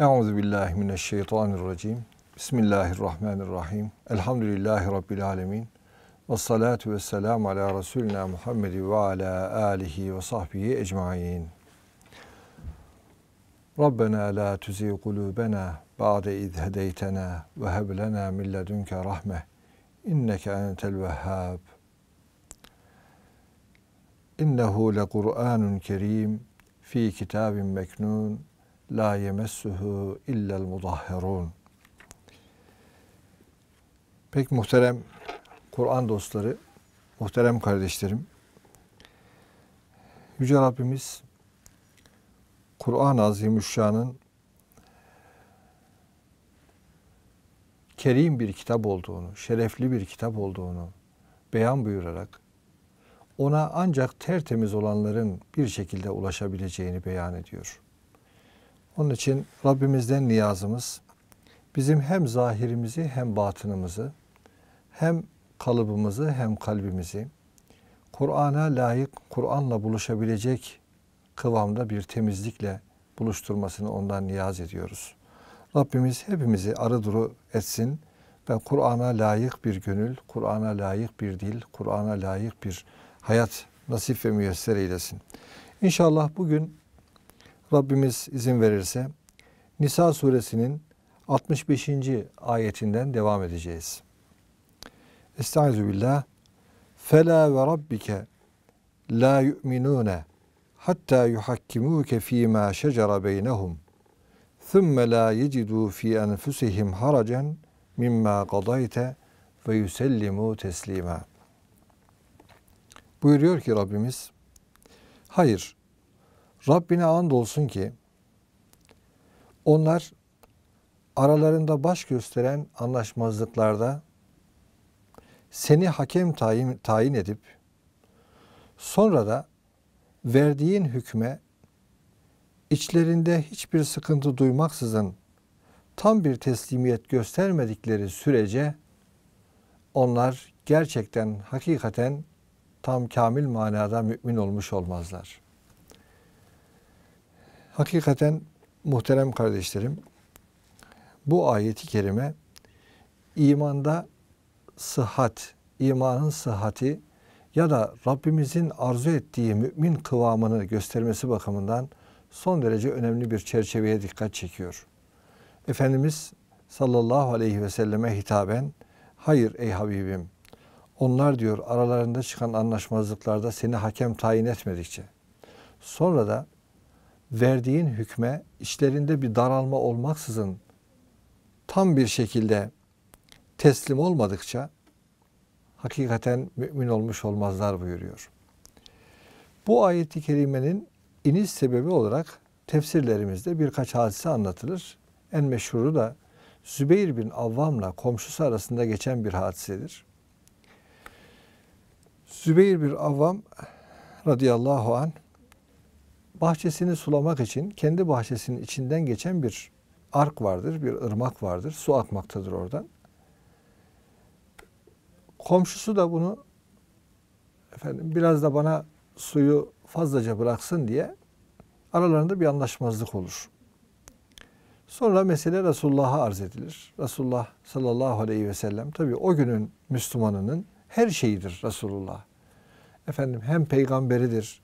Euzu billahi mineşşeytanirracim. Bismillahirrahmanirrahim. Elhamdülillahi rabbil alamin. Ve salatu selam ala Resulina Muhammed ve ala alihi ve sahbihi ecmaîn. Rabbena la tuzigh kulubena ba'de iz hedeytena ve hab lana min ladunke rahme inneke entel vehhab. İnnehu le Kur'anun kerim fi kitabin meknun la yemessuhu illel mudahharun. Pek muhterem Kur'an dostları, muhterem kardeşlerim. Yüce Rabbimiz Kur'an-ı Azimüşşan'ın kerim bir kitap olduğunu, şerefli bir kitap olduğunu beyan buyurarak ona ancak tertemiz olanların bir şekilde ulaşabileceğini beyan ediyor. Onun için Rabbimizden niyazımız bizim hem zahirimizi hem batınımızı hem kalıbımızı hem kalbimizi Kur'an'a layık, Kur'an'la buluşabilecek kıvamda bir temizlikle buluşturmasını ondan niyaz ediyoruz. Rabbimiz hepimizi arı duru etsin ve Kur'an'a layık bir gönül, Kur'an'a layık bir dil, Kur'an'a layık bir hayat nasip ve müyesser eylesin. İnşallah bugün Rabbimiz izin verirse Nisa suresinin 65. ayetinden devam edeceğiz. Estaizu billah. Fela ve rabbike la yu'minune hatta yuhakkimuke fîmâ şecere beynehum. Thümme la yecidû fî enfusihim haracen mimma qadayte ve yüsellimu teslima. Buyuruyor ki Rabbimiz, hayır Rabbine and olsun ki onlar aralarında baş gösteren anlaşmazlıklarda seni hakem tayin, tayin edip sonra da verdiğin hükme içlerinde hiçbir sıkıntı duymaksızın tam bir teslimiyet göstermedikleri sürece onlar gerçekten hakikaten tam kamil manada mümin olmuş olmazlar. Hakikaten muhterem kardeşlerim bu ayeti kerime imanda sıhhat, imanın sıhhati ya da Rabbimizin arzu ettiği mümin kıvamını göstermesi bakımından son derece önemli bir çerçeveye dikkat çekiyor. Efendimiz sallallahu aleyhi ve selleme hitaben hayır ey Habibim onlar diyor aralarında çıkan anlaşmazlıklarda seni hakem tayin etmedikçe sonra da verdiğin hükme işlerinde bir daralma olmaksızın tam bir şekilde teslim olmadıkça hakikaten mümin olmuş olmazlar buyuruyor. Bu ayeti kerimenin iniş sebebi olarak tefsirlerimizde birkaç hadise anlatılır. En meşhuru da Zübeyir bin Avvam'la komşusu arasında geçen bir hadisedir. Zübeyir bin Avvam radıyallahu anh bahçesini sulamak için kendi bahçesinin içinden geçen bir ark vardır, bir ırmak vardır. Su akmaktadır oradan. Komşusu da bunu efendim biraz da bana suyu fazlaca bıraksın diye aralarında bir anlaşmazlık olur. Sonra mesele Resulullah'a arz edilir. Resulullah sallallahu aleyhi ve sellem tabi o günün Müslümanının her şeyidir Resulullah. Efendim hem peygamberidir,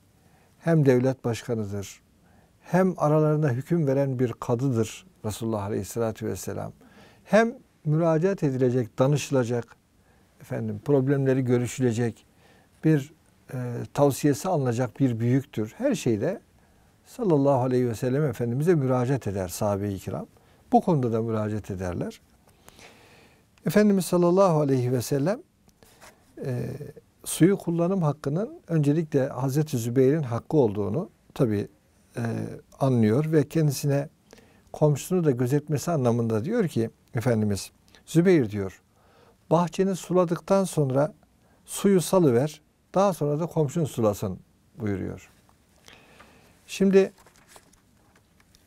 hem devlet başkanıdır, hem aralarına hüküm veren bir kadıdır Resulullah Aleyhisselatü Vesselam. Hem müracaat edilecek, danışılacak, efendim problemleri görüşülecek, bir e, tavsiyesi alınacak bir büyüktür. Her şeyde sallallahu aleyhi ve sellem Efendimiz'e müracaat eder sahabe-i kiram. Bu konuda da müracaat ederler. Efendimiz sallallahu aleyhi ve sellem e, suyu kullanım hakkının öncelikle Hazreti Zübeyir'in hakkı olduğunu tabi e, anlıyor ve kendisine komşusunu da gözetmesi anlamında diyor ki Efendimiz Zübeyir diyor bahçeni suladıktan sonra suyu salıver daha sonra da komşun sulasın buyuruyor. Şimdi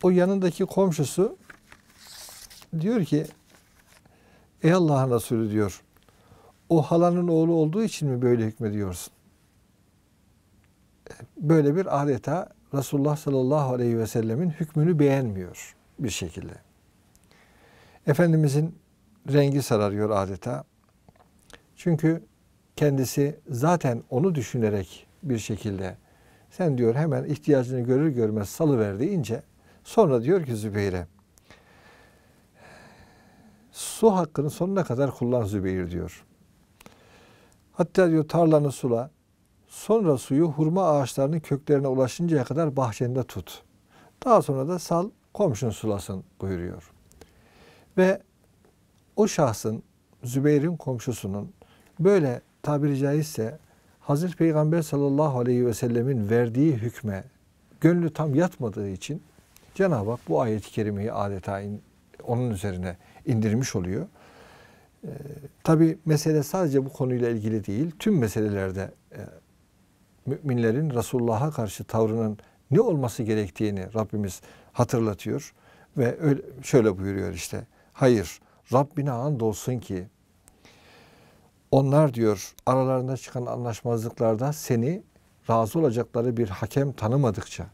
o yanındaki komşusu diyor ki ey Allah'ın Resulü diyor o halanın oğlu olduğu için mi böyle hükmediyorsun? Böyle bir adeta Resulullah sallallahu aleyhi ve sellemin hükmünü beğenmiyor bir şekilde. Efendimizin rengi sararıyor adeta. Çünkü kendisi zaten onu düşünerek bir şekilde sen diyor hemen ihtiyacını görür görmez salıverdi ince. Sonra diyor ki Zübeyir'e su hakkını sonuna kadar kullan Zübeyir diyor. Hatta diyor tarlanı sula. Sonra suyu hurma ağaçlarının köklerine ulaşıncaya kadar bahçende tut. Daha sonra da sal komşun sulasın buyuruyor. Ve o şahsın Zübeyir'in komşusunun böyle tabiri caizse Hazreti Peygamber sallallahu aleyhi ve sellemin verdiği hükme gönlü tam yatmadığı için Cenab-ı Hak bu ayet-i kerimeyi adeta in, onun üzerine indirmiş oluyor. Ee, Tabi mesele sadece bu konuyla ilgili değil. Tüm meselelerde e, müminlerin Resulullah'a karşı tavrının ne olması gerektiğini Rabbimiz hatırlatıyor. Ve öyle, şöyle buyuruyor işte. Hayır Rabbine and olsun ki onlar diyor aralarında çıkan anlaşmazlıklarda seni razı olacakları bir hakem tanımadıkça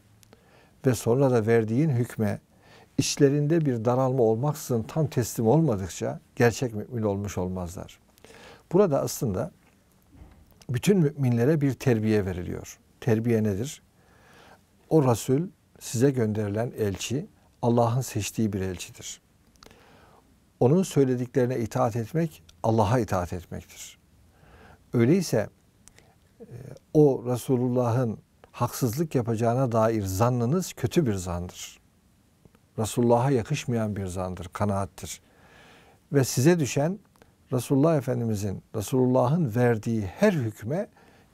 ve sonra da verdiğin hükme işlerinde bir daralma olmaksızın tam teslim olmadıkça gerçek mümin olmuş olmazlar. Burada aslında bütün müminlere bir terbiye veriliyor. Terbiye nedir? O Resul size gönderilen elçi Allah'ın seçtiği bir elçidir. Onun söylediklerine itaat etmek Allah'a itaat etmektir. Öyleyse e, o Resulullah'ın haksızlık yapacağına dair zannınız kötü bir zandır. Resulullah'a yakışmayan bir zandır, kanaattir. Ve size düşen Resulullah Efendimizin, Resulullah'ın verdiği her hükme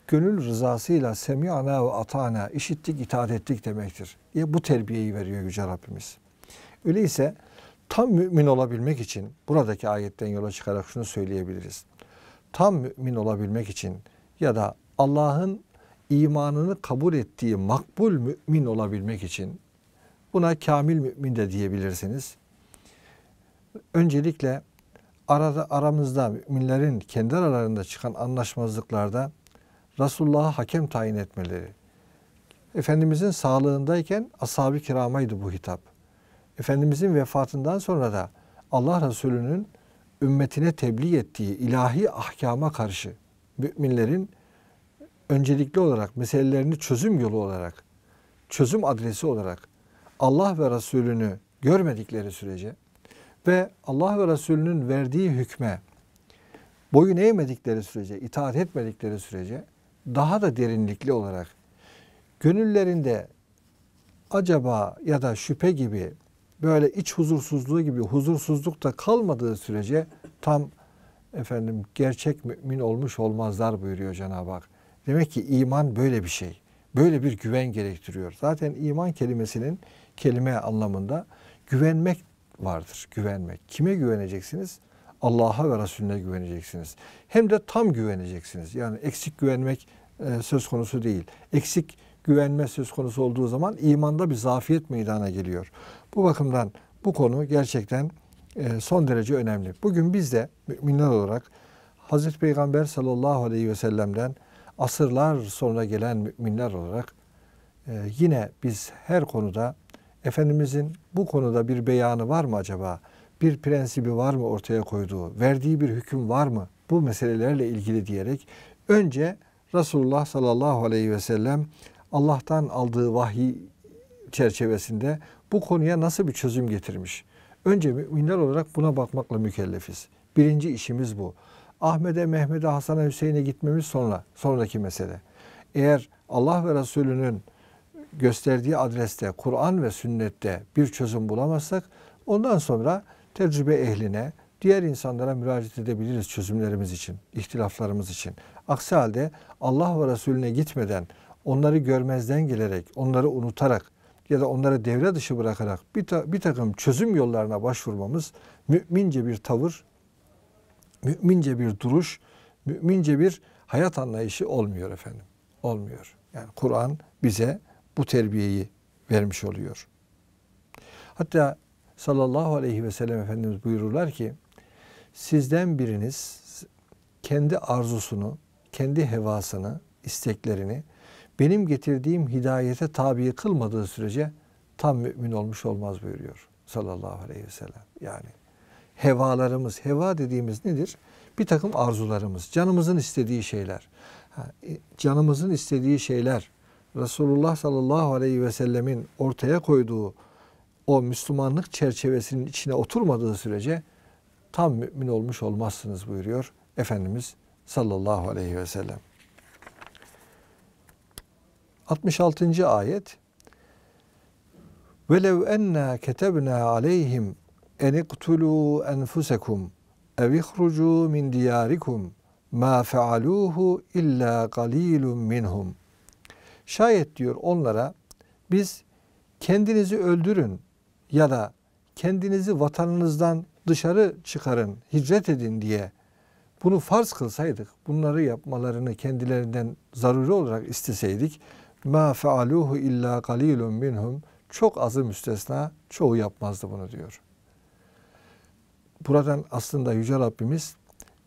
gönül rızasıyla semi'ana ve atana, işittik, itaat ettik demektir. Diye bu terbiyeyi veriyor Yüce Rabbimiz. Öyleyse tam mümin olabilmek için buradaki ayetten yola çıkarak şunu söyleyebiliriz. Tam mümin olabilmek için ya da Allah'ın imanını kabul ettiği makbul mümin olabilmek için Buna kamil mümin de diyebilirsiniz. Öncelikle arada aramızda müminlerin kendi aralarında çıkan anlaşmazlıklarda Resulullah'a hakem tayin etmeleri. Efendimizin sağlığındayken ashab-ı kiramaydı bu hitap. Efendimizin vefatından sonra da Allah Resulü'nün ümmetine tebliğ ettiği ilahi ahkama karşı müminlerin öncelikli olarak meselelerini çözüm yolu olarak, çözüm adresi olarak Allah ve Resulünü görmedikleri sürece ve Allah ve Resulünün verdiği hükme boyun eğmedikleri sürece, itaat etmedikleri sürece daha da derinlikli olarak gönüllerinde acaba ya da şüphe gibi böyle iç huzursuzluğu gibi huzursuzluk da kalmadığı sürece tam efendim gerçek mümin olmuş olmazlar buyuruyor Cenab-ı Hak. Demek ki iman böyle bir şey. Böyle bir güven gerektiriyor. Zaten iman kelimesinin kelime anlamında güvenmek vardır. Güvenmek. Kime güveneceksiniz? Allah'a ve Resulüne güveneceksiniz. Hem de tam güveneceksiniz. Yani eksik güvenmek e, söz konusu değil. Eksik güvenme söz konusu olduğu zaman imanda bir zafiyet meydana geliyor. Bu bakımdan bu konu gerçekten e, son derece önemli. Bugün biz de müminler olarak Hazreti Peygamber sallallahu aleyhi ve sellem'den asırlar sonra gelen müminler olarak e, yine biz her konuda Efendimizin bu konuda bir beyanı var mı acaba? Bir prensibi var mı ortaya koyduğu? Verdiği bir hüküm var mı? Bu meselelerle ilgili diyerek önce Resulullah sallallahu aleyhi ve sellem Allah'tan aldığı vahiy çerçevesinde bu konuya nasıl bir çözüm getirmiş? Önce müminler olarak buna bakmakla mükellefiz. Birinci işimiz bu. Ahmet'e, Mehmet'e, Hasan'a, Hüseyin'e gitmemiz sonra, sonraki mesele. Eğer Allah ve Resulü'nün gösterdiği adreste Kur'an ve sünnette bir çözüm bulamazsak ondan sonra tecrübe ehline, diğer insanlara müracaat edebiliriz çözümlerimiz için, ihtilaflarımız için. Aksi halde Allah ve Resulüne gitmeden, onları görmezden gelerek, onları unutarak ya da onları devre dışı bırakarak bir, ta, bir takım çözüm yollarına başvurmamız mümince bir tavır, mümince bir duruş, mümince bir hayat anlayışı olmuyor efendim. Olmuyor. Yani Kur'an bize bu terbiyeyi vermiş oluyor. Hatta sallallahu aleyhi ve sellem Efendimiz buyururlar ki sizden biriniz kendi arzusunu, kendi hevasını, isteklerini benim getirdiğim hidayete tabi kılmadığı sürece tam mümin olmuş olmaz buyuruyor sallallahu aleyhi ve sellem. Yani hevalarımız, heva dediğimiz nedir? Bir takım arzularımız, canımızın istediği şeyler. E, canımızın istediği şeyler Resulullah sallallahu aleyhi ve sellemin ortaya koyduğu o Müslümanlık çerçevesinin içine oturmadığı sürece tam mümin olmuş olmazsınız buyuruyor Efendimiz sallallahu aleyhi ve sellem. 66. ayet Velev enna ketebna aleyhim en iktulu enfusekum ev ihrucu min diyarikum ma fealuhu illa qalilun minhum Şayet diyor onlara biz kendinizi öldürün ya da kendinizi vatanınızdan dışarı çıkarın, hicret edin diye bunu farz kılsaydık, bunları yapmalarını kendilerinden zaruri olarak isteseydik, ma fealuhu illa qalilun minhum çok azı müstesna çoğu yapmazdı bunu diyor. Buradan aslında yüce Rabbimiz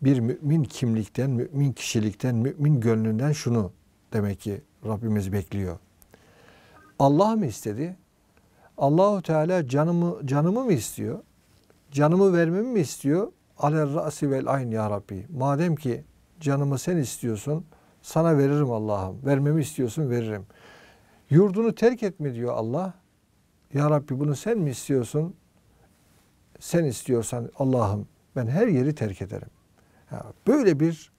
bir mümin kimlikten, mümin kişilikten, mümin gönlünden şunu demek ki Rabbimiz bekliyor. Allah mı istedi? Allahu Teala canımı canımı mı istiyor? Canımı vermemi mi istiyor? Alel rasi vel ayn ya Rabbi. Madem ki canımı sen istiyorsun, sana veririm Allah'ım. Vermemi istiyorsun, veririm. Yurdunu terk etme diyor Allah. Ya Rabbi bunu sen mi istiyorsun? Sen istiyorsan Allah'ım ben her yeri terk ederim. Böyle bir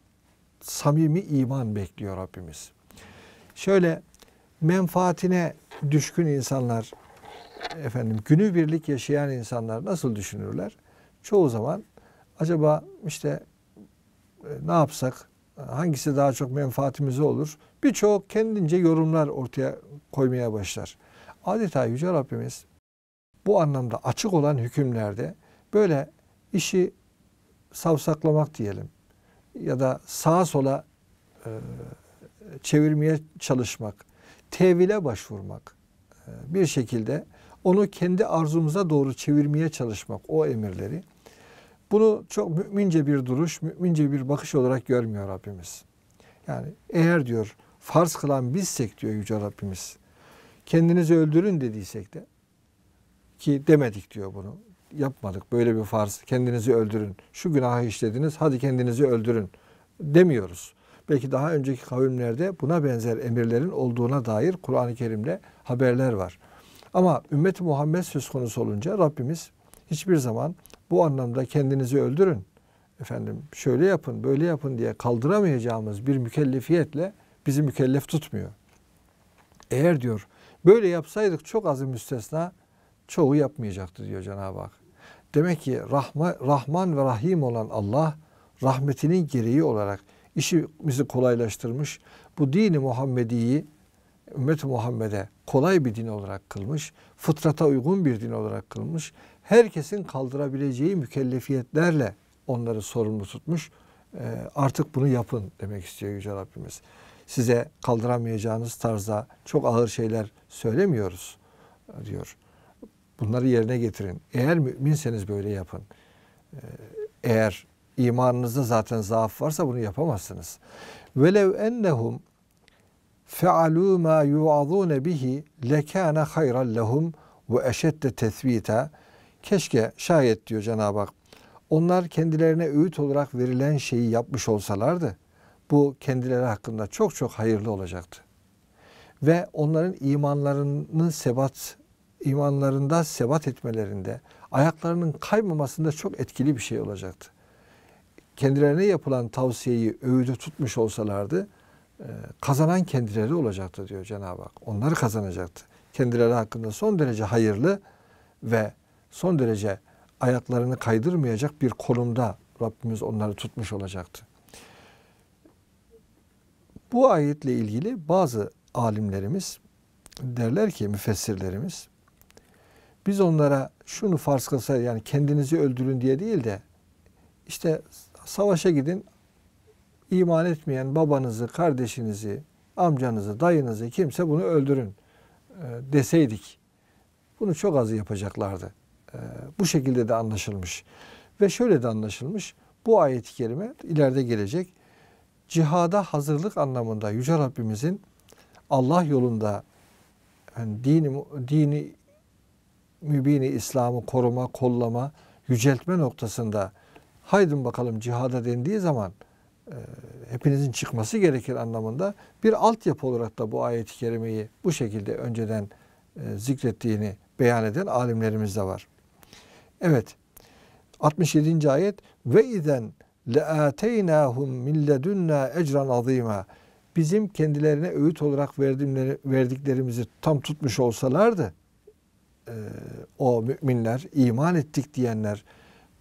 samimi iman bekliyor Rabbimiz şöyle menfaatine düşkün insanlar efendim günü birlik yaşayan insanlar nasıl düşünürler? Çoğu zaman acaba işte e, ne yapsak hangisi daha çok menfaatimize olur? Birçok kendince yorumlar ortaya koymaya başlar. Adeta Yüce Rabbimiz bu anlamda açık olan hükümlerde böyle işi savsaklamak diyelim ya da sağa sola e, çevirmeye çalışmak, tevile başvurmak, e, bir şekilde onu kendi arzumuza doğru çevirmeye çalışmak o emirleri. Bunu çok mümince bir duruş, mümince bir bakış olarak görmüyor Rabbimiz. Yani eğer diyor farz kılan bizsek diyor Yüce Rabbimiz. Kendinizi öldürün dediysek de ki demedik diyor bunu. Yapmadık böyle bir farz. Kendinizi öldürün. Şu günahı işlediniz hadi kendinizi öldürün demiyoruz belki daha önceki kavimlerde buna benzer emirlerin olduğuna dair Kur'an-ı Kerim'de haberler var. Ama ümmet Muhammed söz konusu olunca Rabbimiz hiçbir zaman bu anlamda kendinizi öldürün, efendim şöyle yapın, böyle yapın diye kaldıramayacağımız bir mükellefiyetle bizi mükellef tutmuyor. Eğer diyor böyle yapsaydık çok azı müstesna çoğu yapmayacaktı diyor Cenab-ı Hak. Demek ki Rahma, Rahman ve Rahim olan Allah rahmetinin gereği olarak işimizi kolaylaştırmış. Bu dini Muhammedi'yi ümmet Muhammed'e kolay bir din olarak kılmış, fıtrata uygun bir din olarak kılmış. Herkesin kaldırabileceği mükellefiyetlerle onları sorumlu tutmuş. E, artık bunu yapın demek istiyor Yüce Rabbimiz. Size kaldıramayacağınız tarzda çok ağır şeyler söylemiyoruz e, diyor. Bunları yerine getirin. Eğer müminseniz böyle yapın. Ee, eğer imanınızda zaten zaaf varsa bunu yapamazsınız. Velev ennehum fealu ma yu'azun bihi lekane hayran lehum ve eşedde tesvita. Keşke şayet diyor Cenab-ı Hak onlar kendilerine öğüt olarak verilen şeyi yapmış olsalardı bu kendileri hakkında çok çok hayırlı olacaktı. Ve onların imanlarının sebat, imanlarında sebat etmelerinde, ayaklarının kaymamasında çok etkili bir şey olacaktı kendilerine yapılan tavsiyeyi övüde tutmuş olsalardı e, kazanan kendileri olacaktı diyor Cenab-ı Hak. Onlar kazanacaktı. Kendileri hakkında son derece hayırlı ve son derece ayaklarını kaydırmayacak bir konumda Rabbimiz onları tutmuş olacaktı. Bu ayetle ilgili bazı alimlerimiz derler ki müfessirlerimiz biz onlara şunu farz kılsa yani kendinizi öldürün diye değil de işte savaşa gidin. İman etmeyen babanızı, kardeşinizi, amcanızı, dayınızı kimse bunu öldürün e, deseydik. Bunu çok azı yapacaklardı. E, bu şekilde de anlaşılmış. Ve şöyle de anlaşılmış. Bu ayet-i kerime ileride gelecek. Cihada hazırlık anlamında Yüce Rabbimizin Allah yolunda yani dini, dini mübini İslam'ı koruma, kollama, yüceltme noktasında haydın bakalım cihada dendiği zaman e, hepinizin çıkması gerekir anlamında bir altyapı olarak da bu ayeti kerimeyi bu şekilde önceden e, zikrettiğini beyan eden alimlerimiz de var. Evet. 67. ayet ve izen leateynahum min ledunna ecran azima. Bizim kendilerine öğüt olarak verdiklerimizi tam tutmuş olsalardı e, o müminler, iman ettik diyenler,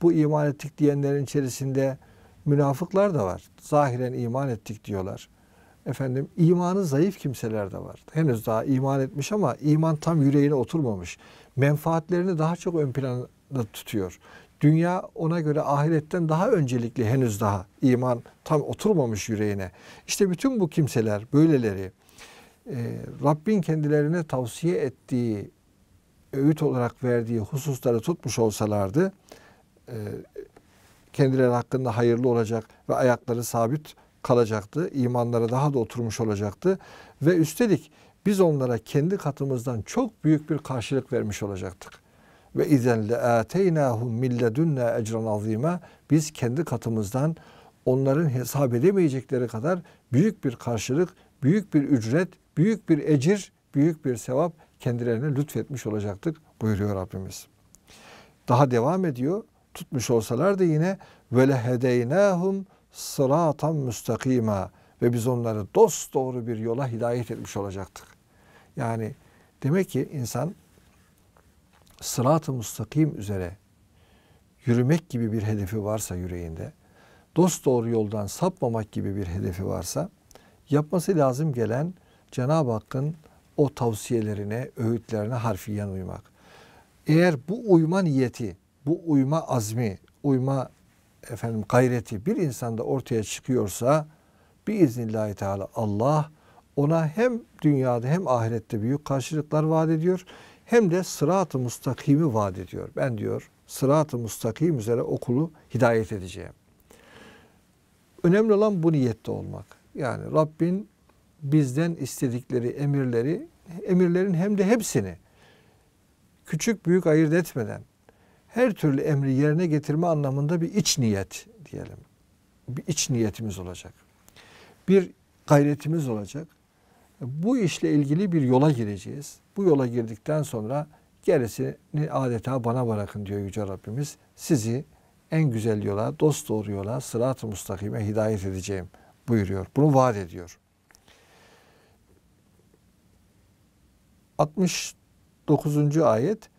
bu iman ettik diyenlerin içerisinde münafıklar da var. Zahiren iman ettik diyorlar. Efendim imanı zayıf kimseler de var. Henüz daha iman etmiş ama iman tam yüreğine oturmamış. Menfaatlerini daha çok ön planda tutuyor. Dünya ona göre ahiretten daha öncelikli henüz daha iman tam oturmamış yüreğine. İşte bütün bu kimseler böyleleri e, Rabbin kendilerine tavsiye ettiği öğüt olarak verdiği hususları tutmuş olsalardı e, kendileri hakkında hayırlı olacak ve ayakları sabit kalacaktı. İmanları daha da oturmuş olacaktı. Ve üstelik biz onlara kendi katımızdan çok büyük bir karşılık vermiş olacaktık. Ve izen le ateynahum milledünne ecran azime biz kendi katımızdan onların hesap edemeyecekleri kadar büyük bir karşılık, büyük bir ücret, büyük bir ecir, büyük bir sevap kendilerine lütfetmiş olacaktık buyuruyor Rabbimiz. Daha devam ediyor tutmuş olsalar da yine vele hedeynahum sıratan müstakima ve biz onları dost doğru bir yola hidayet etmiş olacaktık. Yani demek ki insan sırat-ı müstakim üzere yürümek gibi bir hedefi varsa yüreğinde, dost doğru yoldan sapmamak gibi bir hedefi varsa yapması lazım gelen Cenab-ı Hakk'ın o tavsiyelerine, öğütlerine harfiyen uymak. Eğer bu uyma niyeti bu uyma azmi, uyma efendim gayreti bir insanda ortaya çıkıyorsa bir iznillahi teala Allah ona hem dünyada hem ahirette büyük karşılıklar vaat ediyor hem de sırat-ı mustakimi vaat ediyor. Ben diyor sırat-ı mustakim üzere okulu hidayet edeceğim. Önemli olan bu niyette olmak. Yani Rabbin bizden istedikleri emirleri, emirlerin hem de hepsini küçük büyük ayırt etmeden her türlü emri yerine getirme anlamında bir iç niyet diyelim. Bir iç niyetimiz olacak. Bir gayretimiz olacak. Bu işle ilgili bir yola gireceğiz. Bu yola girdikten sonra gerisini adeta bana bırakın diyor Yüce Rabbimiz. Sizi en güzel yola, dost doğru yola, sırat-ı mustakime hidayet edeceğim buyuruyor. Bunu vaat ediyor. 69. ayet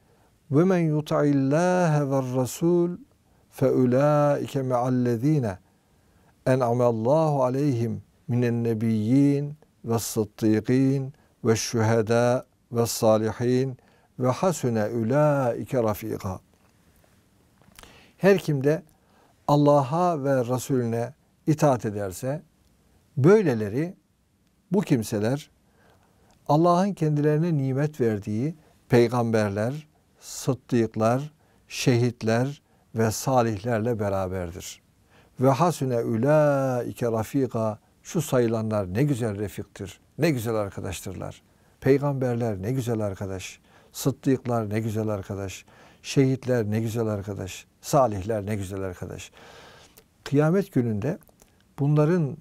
ve ve men Allah Rasul, وَمَنْ يُطَعِ اللّٰهَ وَالرَّسُولِ فَاُولَٰئِكَ مَعَ الَّذ۪ينَ اَنْعَمَ ve عَلَيْهِمْ ve النَّبِيِّينَ ve Salihin ve وَحَسُنَ اُولَٰئِكَ rafiqa. Her kim de Allah'a ve Resulüne itaat ederse böyleleri bu kimseler Allah'ın kendilerine nimet verdiği peygamberler, sıddıklar, şehitler ve salihlerle beraberdir. Ve hasüne iki rafika şu sayılanlar ne güzel refiktir, ne güzel arkadaştırlar. Peygamberler ne güzel arkadaş, sıddıklar ne güzel arkadaş, şehitler ne güzel arkadaş, salihler ne güzel arkadaş. Kıyamet gününde bunların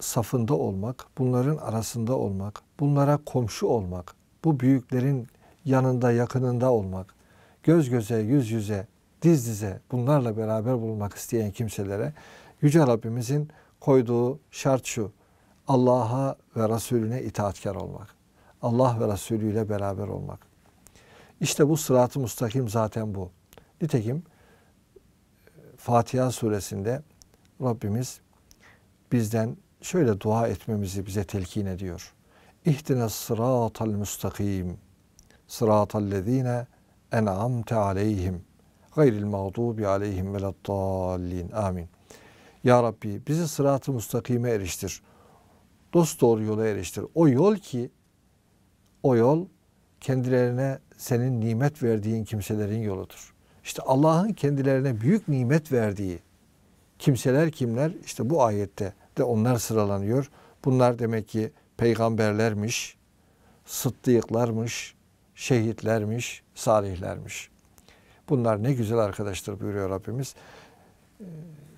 safında olmak, bunların arasında olmak, bunlara komşu olmak, bu büyüklerin yanında yakınında olmak, göz göze, yüz yüze, diz dize bunlarla beraber bulunmak isteyen kimselere Yüce Rabbimizin koyduğu şart şu. Allah'a ve Resulüne itaatkar olmak. Allah ve Resulü ile beraber olmak. İşte bu sırat-ı müstakim zaten bu. Nitekim Fatiha suresinde Rabbimiz bizden şöyle dua etmemizi bize telkin ediyor. İhtine sıratal müstakim sıratallezine en'amte aleyhim gayril mağdubi aleyhim velettallin. Amin. Ya Rabbi bizi sırat-ı müstakime eriştir. Dost doğru yola eriştir. O yol ki o yol kendilerine senin nimet verdiğin kimselerin yoludur. İşte Allah'ın kendilerine büyük nimet verdiği kimseler kimler? İşte bu ayette de onlar sıralanıyor. Bunlar demek ki peygamberlermiş, sıddıklarmış, şehitlermiş, salihlermiş. Bunlar ne güzel arkadaştır buyuruyor Rabbimiz.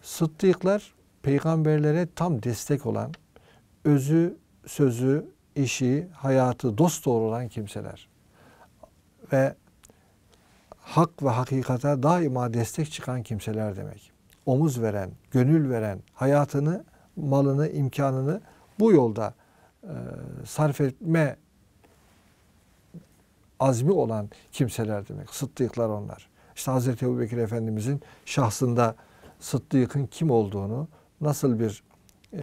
Sıddıklar peygamberlere tam destek olan, özü, sözü, işi, hayatı dost doğru olan kimseler. Ve hak ve hakikate daima destek çıkan kimseler demek. Omuz veren, gönül veren, hayatını, malını, imkanını bu yolda e, sarf etme azmi olan kimseler demek. Sıddıklar onlar. İşte Hazreti Ebu Bekir Efendimizin şahsında Sıddık'ın kim olduğunu, nasıl bir e,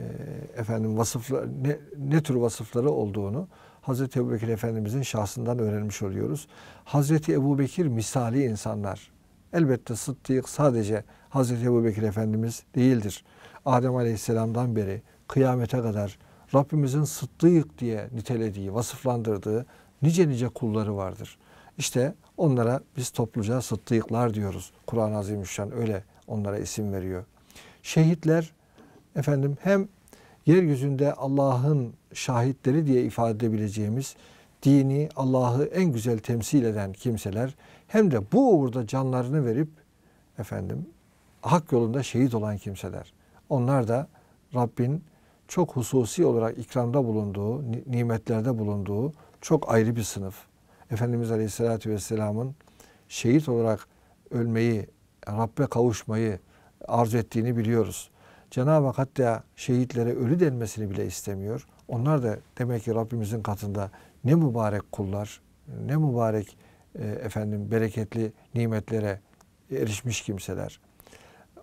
efendim vasıflar, ne, ne tür vasıfları olduğunu Hazreti Ebu Bekir Efendimizin şahsından öğrenmiş oluyoruz. Hazreti Ebu Bekir misali insanlar. Elbette Sıddık sadece Hazreti Ebu Bekir Efendimiz değildir. Adem Aleyhisselam'dan beri kıyamete kadar Rabbimizin Sıddık diye nitelediği, vasıflandırdığı nice nice kulları vardır. İşte onlara biz topluca sıddıklar diyoruz. Kur'an-ı Azimüşşan öyle onlara isim veriyor. Şehitler efendim hem yeryüzünde Allah'ın şahitleri diye ifade edebileceğimiz dini Allah'ı en güzel temsil eden kimseler hem de bu uğurda canlarını verip efendim hak yolunda şehit olan kimseler. Onlar da Rabbin çok hususi olarak ikramda bulunduğu, nimetlerde bulunduğu çok ayrı bir sınıf. Efendimiz Aleyhisselatü Vesselam'ın şehit olarak ölmeyi, Rabbe kavuşmayı arzu ettiğini biliyoruz. Cenab-ı Hak hatta şehitlere ölü denmesini bile istemiyor. Onlar da demek ki Rabbimizin katında ne mübarek kullar, ne mübarek e, efendim bereketli nimetlere erişmiş kimseler.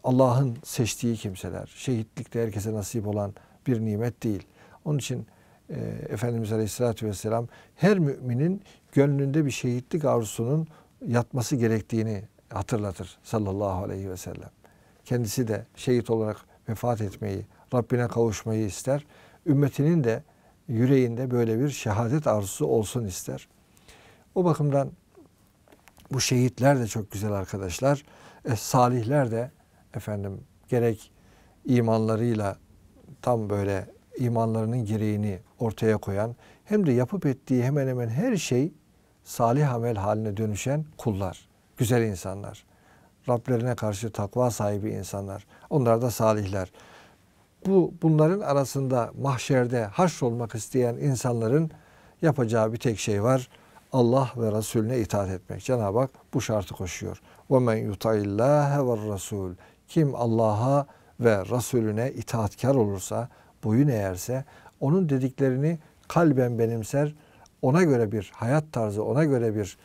Allah'ın seçtiği kimseler. Şehitlik de herkese nasip olan bir nimet değil. Onun için e, Efendimiz Aleyhisselatü Vesselam her müminin gönlünde bir şehitlik arzusunun yatması gerektiğini hatırlatır sallallahu aleyhi ve sellem. Kendisi de şehit olarak vefat etmeyi, Rabbine kavuşmayı ister. Ümmetinin de yüreğinde böyle bir şehadet arzusu olsun ister. O bakımdan bu şehitler de çok güzel arkadaşlar. E, salihler de efendim gerek imanlarıyla tam böyle imanlarının gereğini ortaya koyan hem de yapıp ettiği hemen hemen her şey salih amel haline dönüşen kullar, güzel insanlar. Rablerine karşı takva sahibi insanlar. Onlar da salihler. Bu bunların arasında mahşerde haşr olmak isteyen insanların yapacağı bir tek şey var. Allah ve Resulüne itaat etmek. Cenab-ı Hak bu şartı koşuyor. Ve men yuta'illâhe ve Rasul. Kim Allah'a ve Resulüne itaatkar olursa, boyun eğerse onun dediklerini kalben benimser, ona göre bir hayat tarzı, ona göre bir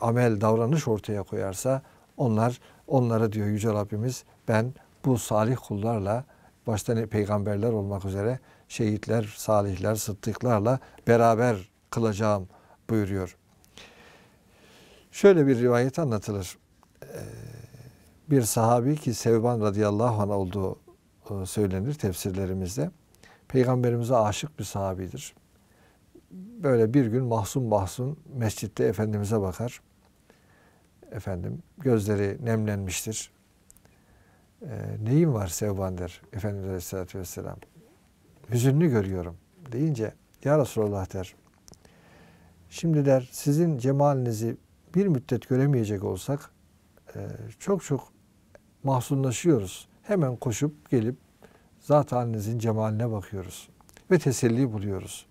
amel, davranış ortaya koyarsa onlar onlara diyor yüce Rabbimiz ben bu salih kullarla başta peygamberler olmak üzere şehitler, salihler, sıddıklarla beraber kılacağım buyuruyor. Şöyle bir rivayet anlatılır. Ee, bir sahabi ki Sevban radıyallahu anh olduğu e, söylenir tefsirlerimizde. Peygamberimize aşık bir sahabidir. Böyle bir gün mahzun mahzun mescitte Efendimiz'e bakar. Efendim gözleri nemlenmiştir. E, ee, neyin var Sevban der Efendimiz Aleyhisselatü Vesselam. Hüzünlü görüyorum deyince Ya Resulallah der. Şimdi der sizin cemalinizi bir müddet göremeyecek olsak e, çok çok mahzunlaşıyoruz. Hemen koşup gelip zat halinizin cemaline bakıyoruz ve teselli buluyoruz.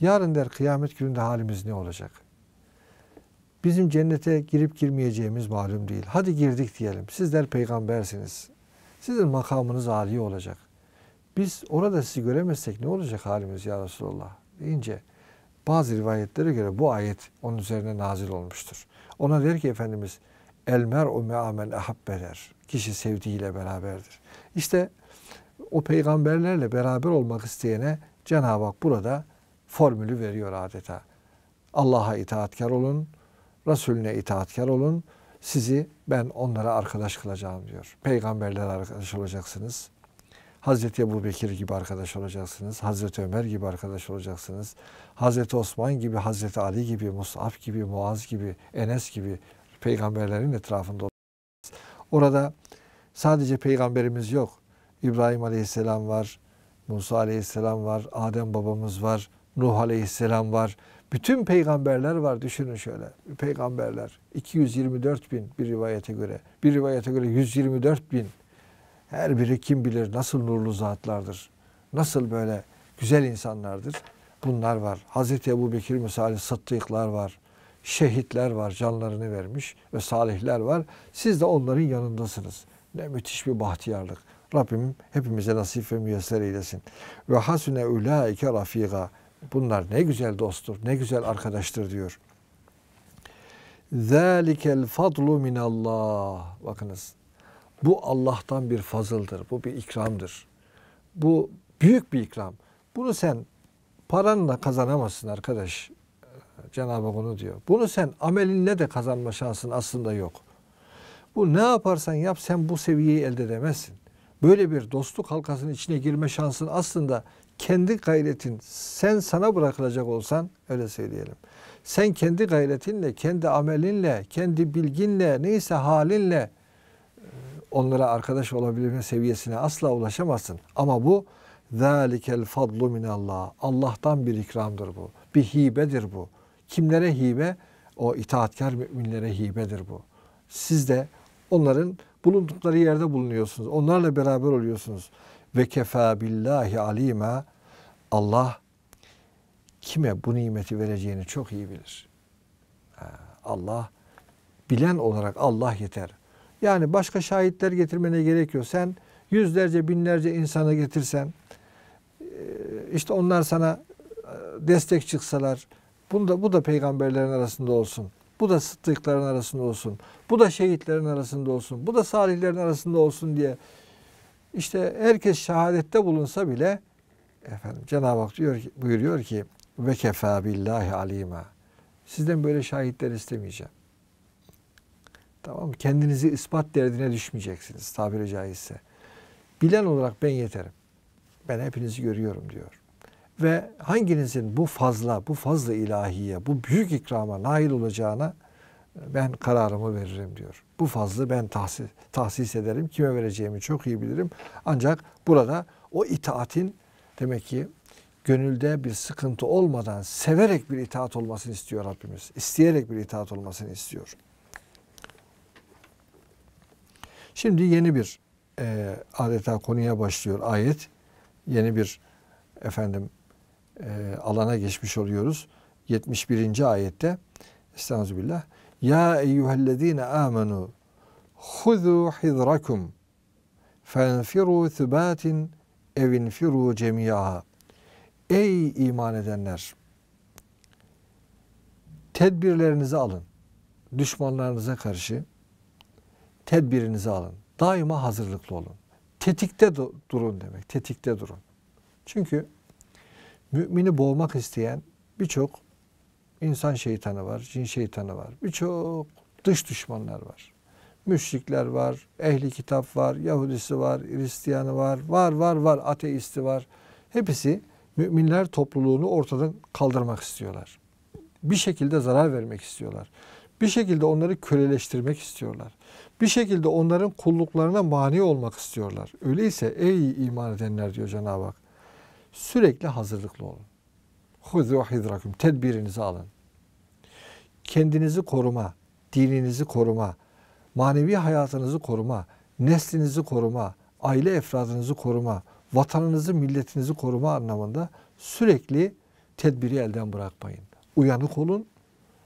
Yarın der kıyamet gününde halimiz ne olacak? Bizim cennete girip girmeyeceğimiz malum değil. Hadi girdik diyelim. Sizler peygambersiniz. Sizin makamınız âli olacak. Biz orada sizi göremezsek ne olacak halimiz ya Resulallah deyince bazı rivayetlere göre bu ayet onun üzerine nazil olmuştur. Ona der ki Efendimiz elmer o me'amen ahabbe der. Kişi sevdiğiyle beraberdir. İşte o peygamberlerle beraber olmak isteyene Cenab-ı Hak burada formülü veriyor adeta. Allah'a itaatkar olun, Resulüne itaatkar olun. Sizi ben onlara arkadaş kılacağım diyor. Peygamberler arkadaş olacaksınız. Hazreti Ebu Bekir gibi arkadaş olacaksınız. Hazreti Ömer gibi arkadaş olacaksınız. Hazreti Osman gibi, Hazreti Ali gibi, Mus'af gibi, Muaz gibi, Enes gibi peygamberlerin etrafında olacaksınız. Orada sadece peygamberimiz yok. İbrahim Aleyhisselam var, Musa Aleyhisselam var, Adem babamız var, Nuh Aleyhisselam var. Bütün peygamberler var düşünün şöyle. Peygamberler 224 bin bir rivayete göre. Bir rivayete göre 124 bin. Her biri kim bilir nasıl nurlu zatlardır. Nasıl böyle güzel insanlardır. Bunlar var. Hazreti Ebu Bekir misali sıddıklar var. Şehitler var canlarını vermiş ve salihler var. Siz de onların yanındasınız. Ne müthiş bir bahtiyarlık. Rabbim hepimize nasip ve müyesser eylesin. Ve hasune ulaike rafiga. Bunlar ne güzel dosttur, ne güzel arkadaştır diyor. Zalikel fadlu minallah. Bakınız. Bu Allah'tan bir fazıldır. Bu bir ikramdır. Bu büyük bir ikram. Bunu sen paranla kazanamazsın arkadaş. Cenab-ı Hak onu diyor. Bunu sen amelinle de kazanma şansın aslında yok. Bu ne yaparsan yap sen bu seviyeyi elde edemezsin böyle bir dostluk halkasının içine girme şansın aslında kendi gayretin sen sana bırakılacak olsan öyle söyleyelim. Sen kendi gayretinle, kendi amelinle, kendi bilginle, neyse halinle e, onlara arkadaş olabilme seviyesine asla ulaşamazsın. Ama bu zalikel fadlu minallah. Allah'tan bir ikramdır bu. Bir hibedir bu. Kimlere hibe? O itaatkar müminlere hibedir bu. Siz de onların bulundukları yerde bulunuyorsunuz. Onlarla beraber oluyorsunuz. Ve kefa billahi alime Allah kime bu nimeti vereceğini çok iyi bilir. Allah bilen olarak Allah yeter. Yani başka şahitler getirmene gerek yok. Sen yüzlerce binlerce insanı getirsen e, işte onlar sana e, destek çıksalar bunu da, bu da peygamberlerin arasında olsun. Bu da sıddıkların arasında olsun. Bu da şehitlerin arasında olsun. Bu da salihlerin arasında olsun diye işte herkes şehadette bulunsa bile efendim Cenab-ı Hak diyor buyuruyor ki ve kefa billahi alima. Sizden böyle şahitler istemeyeceğim. Tamam Kendinizi ispat derdine düşmeyeceksiniz tabiri caizse. Bilen olarak ben yeterim. Ben hepinizi görüyorum diyor. Ve hanginizin bu fazla, bu fazla ilahiye, bu büyük ikrama nail olacağına e, ben kararımı veririm diyor. Bu fazla ben tahsis, tahsis ederim. Kime vereceğimi çok iyi bilirim. Ancak burada o itaatin demek ki gönülde bir sıkıntı olmadan severek bir itaat olmasını istiyor Rabbimiz. İsteyerek bir itaat olmasını istiyor. Şimdi yeni bir e, adeta konuya başlıyor ayet. Yeni bir efendim e, alana geçmiş oluyoruz. 71. ayette Estağfirullah. Ya eyyühellezine amenu huzu hidrakum fenfiru thubatin evinfiru cemiyaha. Ey iman edenler! Tedbirlerinizi alın. Düşmanlarınıza karşı tedbirinizi alın. Daima hazırlıklı olun. Tetikte durun demek. Tetikte durun. Çünkü mümini boğmak isteyen birçok insan şeytanı var, cin şeytanı var. Birçok dış düşmanlar var. Müşrikler var, ehli kitap var, Yahudisi var, Hristiyanı var, var var var, ateisti var. Hepsi müminler topluluğunu ortadan kaldırmak istiyorlar. Bir şekilde zarar vermek istiyorlar. Bir şekilde onları köleleştirmek istiyorlar. Bir şekilde onların kulluklarına mani olmak istiyorlar. Öyleyse ey iman edenler diyor Cenab-ı Hak. Sürekli hazırlıklı olun. Huzu hidrakum. Tedbirinizi alın. Kendinizi koruma, dininizi koruma, manevi hayatınızı koruma, neslinizi koruma, aile efradınızı koruma, vatanınızı, milletinizi koruma anlamında sürekli tedbiri elden bırakmayın. Uyanık olun,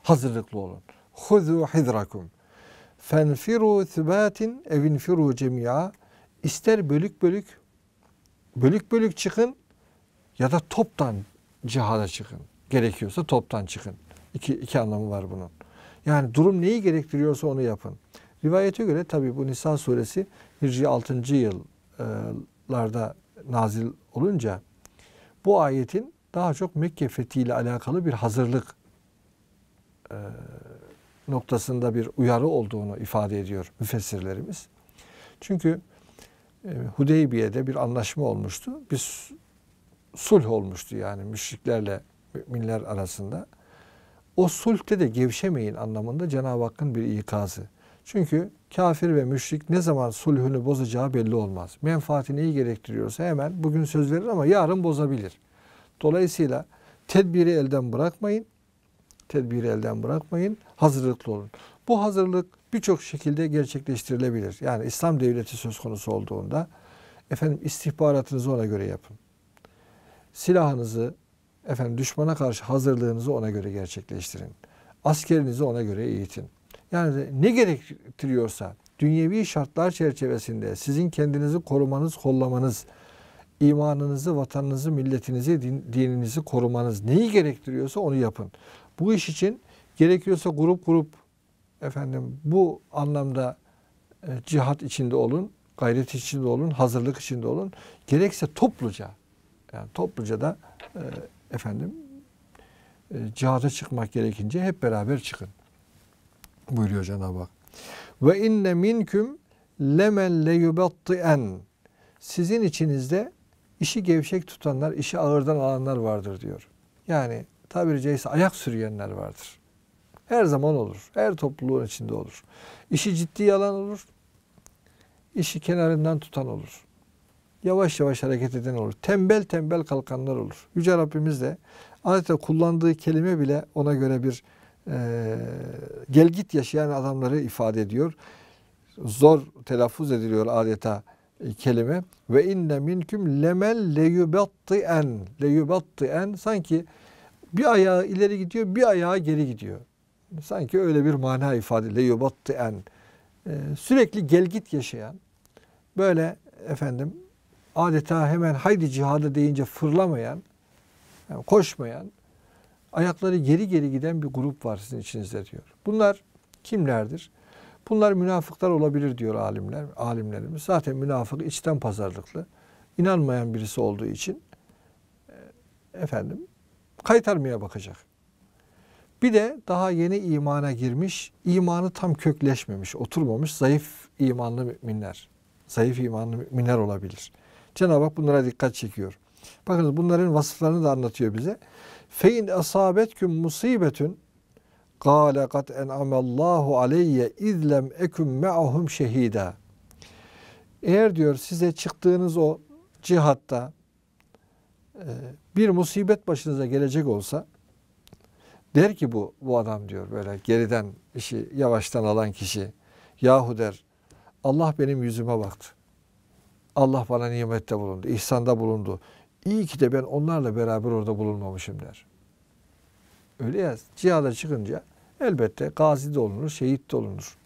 hazırlıklı olun. Huzu hidrakum. Fenfiru thübatin evinfiru cemia. İster bölük bölük, bölük bölük çıkın, ya da toptan cihada çıkın. Gerekiyorsa toptan çıkın. İki, iki anlamı var bunun. Yani durum neyi gerektiriyorsa onu yapın. Rivayete göre tabi bu Nisa suresi Hicri 6. yıllarda nazil olunca bu ayetin daha çok Mekke fethiyle alakalı bir hazırlık e, noktasında bir uyarı olduğunu ifade ediyor müfessirlerimiz. Çünkü e, Hudeybiye'de bir anlaşma olmuştu. Biz sulh olmuştu yani müşriklerle müminler arasında. O sulhte de gevşemeyin anlamında Cenab-ı Hakk'ın bir ikazı. Çünkü kafir ve müşrik ne zaman sulhünü bozacağı belli olmaz. Menfaati neyi gerektiriyorsa hemen bugün söz verir ama yarın bozabilir. Dolayısıyla tedbiri elden bırakmayın. Tedbiri elden bırakmayın. Hazırlıklı olun. Bu hazırlık birçok şekilde gerçekleştirilebilir. Yani İslam devleti söz konusu olduğunda efendim istihbaratınızı ona göre yapın silahınızı efendim düşmana karşı hazırlığınızı ona göre gerçekleştirin. Askerinizi ona göre eğitin. Yani ne gerektiriyorsa dünyevi şartlar çerçevesinde sizin kendinizi korumanız, kollamanız, imanınızı, vatanınızı, milletinizi, din, dininizi korumanız neyi gerektiriyorsa onu yapın. Bu iş için gerekiyorsa grup grup efendim bu anlamda e, cihat içinde olun, gayret içinde olun, hazırlık içinde olun. Gerekse topluca yani topluca da e, efendim e, cihaza çıkmak gerekince hep beraber çıkın. Buyuruyor Cenab-ı Hak. Ve inne minküm lemen leyubatti'en. Sizin içinizde işi gevşek tutanlar, işi ağırdan alanlar vardır diyor. Yani tabiri caizse ayak sürüyenler vardır. Her zaman olur. Her topluluğun içinde olur. İşi ciddi yalan olur. İşi kenarından tutan olur yavaş yavaş hareket eden olur. Tembel tembel kalkanlar olur. Yüce Rabbimiz de adeta kullandığı kelime bile ona göre bir e, gelgit yaşayan adamları ifade ediyor. Zor telaffuz ediliyor adeta e, kelime ve inne minküm lemel leyubatti'en leyubatti'en sanki bir ayağı ileri gidiyor bir ayağı geri gidiyor. Sanki öyle bir mana ifade leyubatti'en ee, sürekli gelgit yaşayan böyle efendim adeta hemen haydi cihada deyince fırlamayan, yani koşmayan, ayakları geri geri giden bir grup var sizin içinizde diyor. Bunlar kimlerdir? Bunlar münafıklar olabilir diyor alimler, alimlerimiz. Zaten münafık içten pazarlıklı, inanmayan birisi olduğu için e, efendim kaytarmaya bakacak. Bir de daha yeni imana girmiş, imanı tam kökleşmemiş, oturmamış zayıf imanlı müminler. Zayıf imanlı müminler olabilir. Cenab-ı Hak bunlara dikkat çekiyor. Bakınız bunların vasıflarını da anlatıyor bize. Fein esabetküm musibetün Kale kat en'amallahu aleyye izlem eküm me'ahum şehida. Eğer diyor size çıktığınız o cihatta e, bir musibet başınıza gelecek olsa der ki bu bu adam diyor böyle geriden işi yavaştan alan kişi yahu der Allah benim yüzüme baktı. Allah bana nimette bulundu, ihsanda bulundu. İyi ki de ben onlarla beraber orada bulunmamışım der. Öyle ya cihada çıkınca elbette gazi de olunur, şehit de olunur.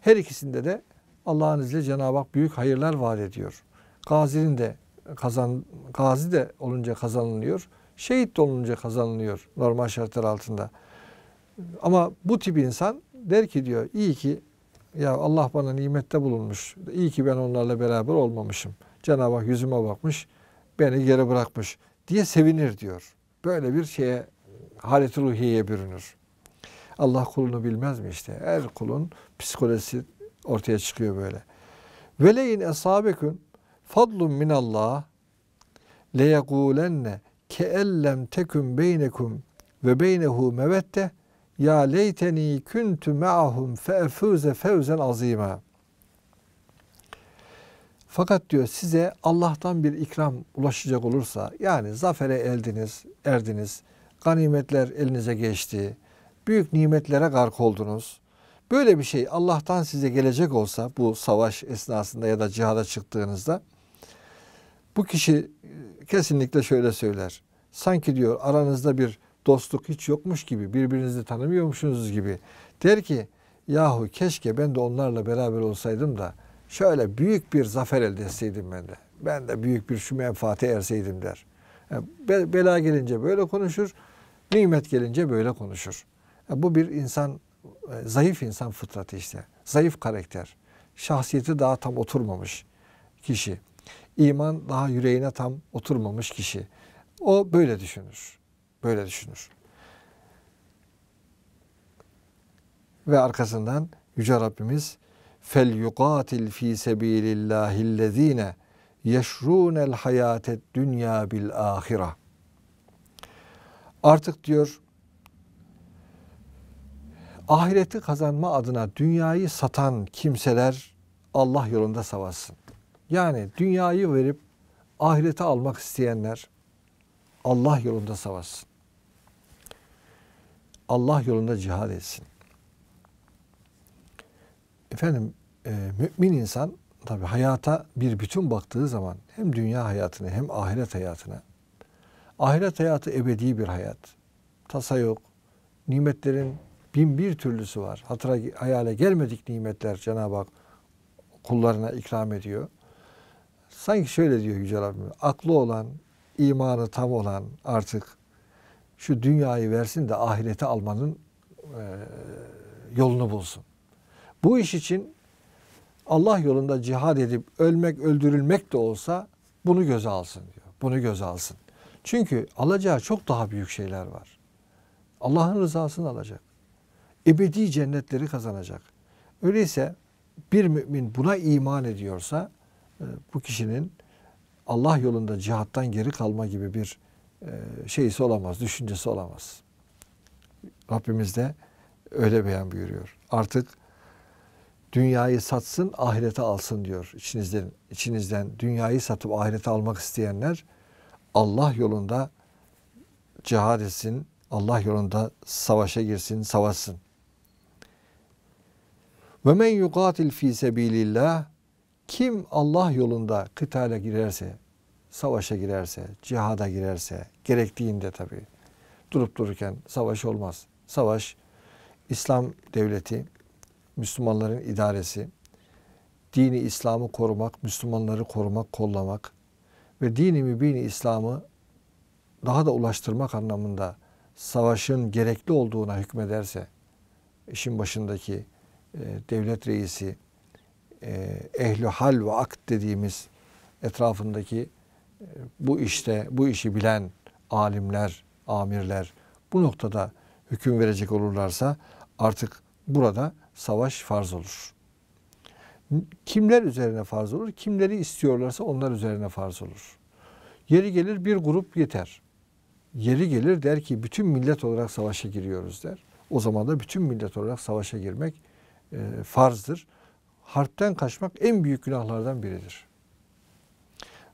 Her ikisinde de Allah'ın izniyle Cenab-ı Hak büyük hayırlar vaat ediyor. Gazinin de kazan, gazi de olunca kazanılıyor, şehit de olunca kazanılıyor normal şartlar altında. Ama bu tip insan der ki diyor iyi ki ya Allah bana nimette bulunmuş. İyi ki ben onlarla beraber olmamışım. Cenab-ı Hak yüzüme bakmış, beni geri bırakmış diye sevinir diyor. Böyle bir şeye halet ruhiye bürünür. Allah kulunu bilmez mi işte? Her kulun psikolojisi ortaya çıkıyor böyle. Veleyin esabekun fadlun min Allah leyegulenne keellem tekun beynekum ve beynehu mevette ya leyteni kuntu ma'hum fe efuze fevzen azima. Fakat diyor size Allah'tan bir ikram ulaşacak olursa yani zafere eldiniz, erdiniz, ganimetler elinize geçti, büyük nimetlere gark oldunuz. Böyle bir şey Allah'tan size gelecek olsa bu savaş esnasında ya da cihada çıktığınızda bu kişi e, kesinlikle şöyle söyler. Sanki diyor aranızda bir dostluk hiç yokmuş gibi, birbirinizi tanımıyormuşsunuz gibi. Der ki yahu keşke ben de onlarla beraber olsaydım da şöyle büyük bir zafer elde etseydim ben de. Ben de büyük bir şu menfaate erseydim der. Yani e, bela gelince böyle konuşur, nimet gelince böyle konuşur. Yani e, bu bir insan, e, zayıf insan fıtratı işte. Zayıf karakter. Şahsiyeti daha tam oturmamış kişi. İman daha yüreğine tam oturmamış kişi. O böyle düşünür. Böyle düşünür. Ve arkasından Yüce Rabbimiz fel yuqatil fi sebilillahillezine yeşrûnel hayâtet dünya bil ahira. Artık diyor ahireti kazanma adına dünyayı satan kimseler Allah yolunda savaşsın. Yani dünyayı verip ahirete almak isteyenler Allah yolunda savaşsın. Allah yolunda cihad etsin. Efendim e, mümin insan tabi hayata bir bütün baktığı zaman hem dünya hayatını hem ahiret hayatını. ahiret hayatı ebedi bir hayat. Tasa yok. Nimetlerin bin bir türlüsü var. Hatıra hayale gelmedik nimetler Cenab-ı Hak kullarına ikram ediyor. Sanki şöyle diyor Yüce Rabbim. Aklı olan, imanı tam olan artık şu dünyayı versin de ahireti almanın e, yolunu bulsun. Bu iş için Allah yolunda cihad edip ölmek, öldürülmek de olsa bunu göze alsın diyor. Bunu göze alsın. Çünkü alacağı çok daha büyük şeyler var. Allah'ın rızasını alacak. Ebedi cennetleri kazanacak. Öyleyse bir mümin buna iman ediyorsa e, bu kişinin Allah yolunda cihattan geri kalma gibi bir ee, şeysi olamaz, düşüncesi olamaz. Rabbimiz de öyle beyan buyuruyor. Artık dünyayı satsın, ahirete alsın diyor içinizden. İçinizden dünyayı satıp ahirete almak isteyenler Allah yolunda cihad etsin, Allah yolunda savaşa girsin, savaşsın. Ve men yugatil fi sebilillah kim Allah yolunda kıtala girerse savaşa girerse, cihada girerse, gerektiğinde tabii durup dururken savaş olmaz. Savaş İslam devleti, Müslümanların idaresi, dini İslam'ı korumak, Müslümanları korumak, kollamak ve dini mübini İslam'ı daha da ulaştırmak anlamında savaşın gerekli olduğuna hükmederse, işin başındaki e, devlet reisi, e, ehli hal ve akt dediğimiz etrafındaki bu işte bu işi bilen alimler, amirler bu noktada hüküm verecek olurlarsa artık burada savaş farz olur. Kimler üzerine farz olur? Kimleri istiyorlarsa onlar üzerine farz olur. Yeri gelir bir grup yeter. Yeri gelir der ki bütün millet olarak savaşa giriyoruz der. O zaman da bütün millet olarak savaşa girmek e, farzdır. Harpten kaçmak en büyük günahlardan biridir.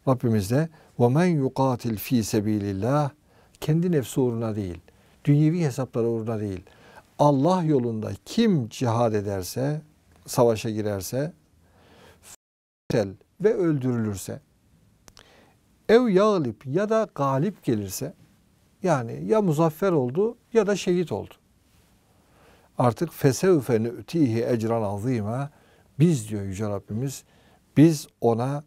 Rabbimiz de وَمَنْ يُقَاتِلْ ف۪ي سَب۪يلِ Kendi nefsi uğruna değil, dünyevi hesapları uğruna değil, Allah yolunda kim cihad ederse, savaşa girerse, ve öldürülürse, ev yağılıp ya da galip gelirse, yani ya muzaffer oldu ya da şehit oldu. Artık fesevfe nü'tihi ecran azime, biz diyor Yüce Rabbimiz, biz ona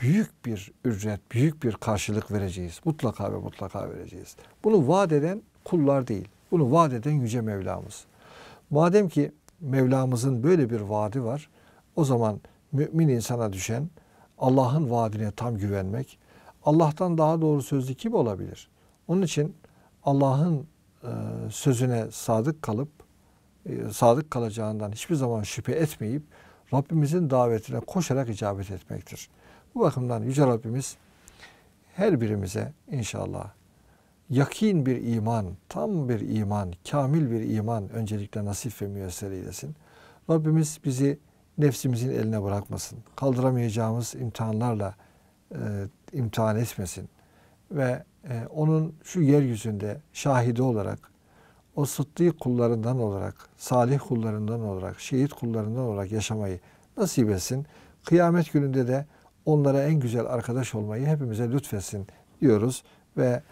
büyük bir ücret, büyük bir karşılık vereceğiz. Mutlaka ve mutlaka vereceğiz. Bunu vaat eden kullar değil. Bunu vaat eden Yüce Mevlamız. Madem ki Mevlamızın böyle bir vaadi var, o zaman mümin insana düşen Allah'ın vaadine tam güvenmek, Allah'tan daha doğru sözlü kim olabilir? Onun için Allah'ın e, sözüne sadık kalıp, e, sadık kalacağından hiçbir zaman şüphe etmeyip, Rabbimizin davetine koşarak icabet etmektir. Bu bakımdan Yüce Rabbimiz her birimize inşallah yakin bir iman, tam bir iman, kamil bir iman öncelikle nasip ve müyesser eylesin. Rabbimiz bizi nefsimizin eline bırakmasın. Kaldıramayacağımız imtihanlarla e, imtihan etmesin. Ve e, onun şu yeryüzünde şahidi olarak, o sıddık kullarından olarak, salih kullarından olarak, şehit kullarından olarak yaşamayı nasip etsin. Kıyamet gününde de onlara en güzel arkadaş olmayı hepimize lütfetsin diyoruz ve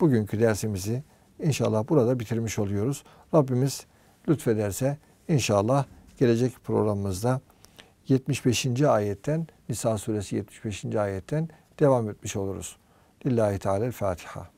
bugünkü dersimizi inşallah burada bitirmiş oluyoruz. Rabbimiz lütfederse inşallah gelecek programımızda 75. ayetten Nisa suresi 75. ayetten devam etmiş oluruz. Lillahi Teala Fatiha.